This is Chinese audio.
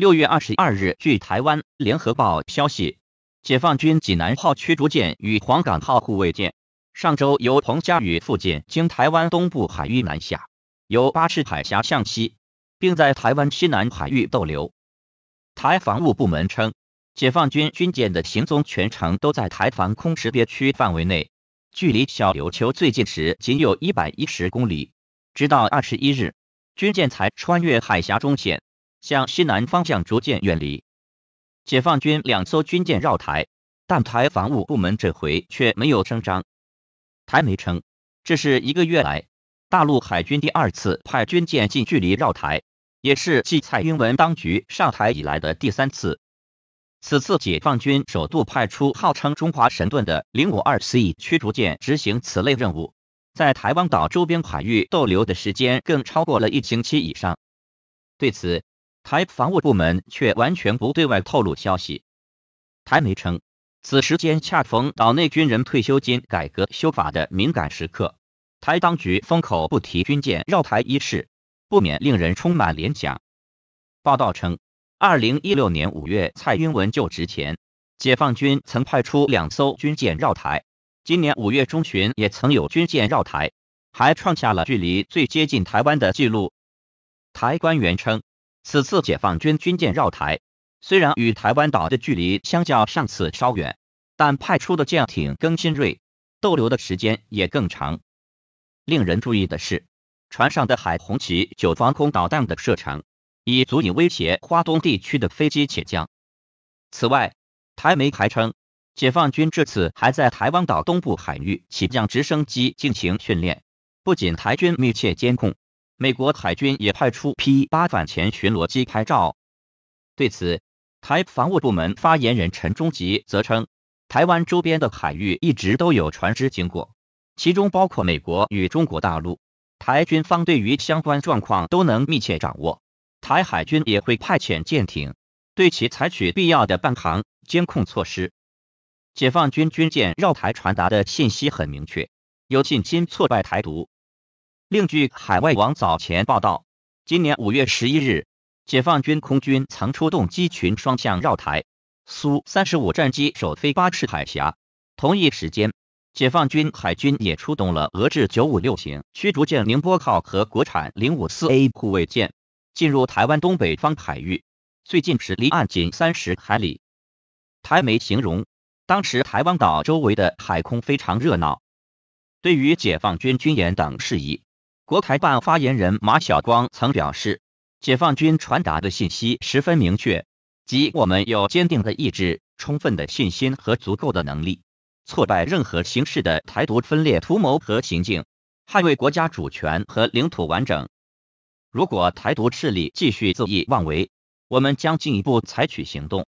六月二十二日，据台湾联合报消息，解放军济南号驱逐舰与黄冈号护卫舰上周由彭佳屿附近经台湾东部海域南下，由巴士海峡向西，并在台湾西南海域逗留。台防务部门称，解放军军舰的行踪全程都在台防空识别区范围内，距离小琉球最近时仅有一百一十公里。直到二十一日，军舰才穿越海峡中线。向西南方向逐渐远离，解放军两艘军舰绕台，但台防务部门这回却没有声张。台媒称，这是一个月来大陆海军第二次派军舰近距离绕台，也是继蔡英文当局上台以来的第三次。此次解放军首度派出号称“中华神盾”的 052C 驱逐舰执行此类任务，在台湾岛周边海域逗留的时间更超过了一星期以上。对此，台防务部门却完全不对外透露消息。台媒称，此时间恰逢岛内军人退休金改革修法的敏感时刻，台当局封口不提军舰绕台一事，不免令人充满联想。报道称，二零一六年五月蔡英文就职前，解放军曾派出两艘军舰绕台；今年五月中旬也曾有军舰绕台，还创下了距离最接近台湾的纪录。台官员称。此次解放军军舰绕台，虽然与台湾岛的距离相较上次稍远，但派出的舰艇更新锐，逗留的时间也更长。令人注意的是，船上的海红旗九防空导弹的射程已足以威胁华东地区的飞机起降。此外，台媒还称，解放军这次还在台湾岛东部海域起降直升机进行训练，不仅台军密切监控。美国海军也派出 P 八反潜巡逻机拍照。对此，台防务部门发言人陈忠吉则称，台湾周边的海域一直都有船只经过，其中包括美国与中国大陆。台军方对于相关状况都能密切掌握，台海军也会派遣舰艇对其采取必要的半航监控措施。解放军军舰绕台传达的信息很明确，有近击挫败台独。另据海外网早前报道，今年五月十一日，解放军空军曾出动机群双向绕台，苏三十五战机首飞巴士海峡。同一时间，解放军海军也出动了俄制九五六型驱逐舰“宁波号”和国产零五四 A 护卫舰进入台湾东北方海域，最近时离岸仅三十海里。台媒形容，当时台湾岛周围的海空非常热闹。对于解放军军演等事宜。国台办发言人马晓光曾表示，解放军传达的信息十分明确，即我们有坚定的意志、充分的信心和足够的能力，挫败任何形式的台独分裂图谋和行径，捍卫国家主权和领土完整。如果台独势力继续肆意妄为，我们将进一步采取行动。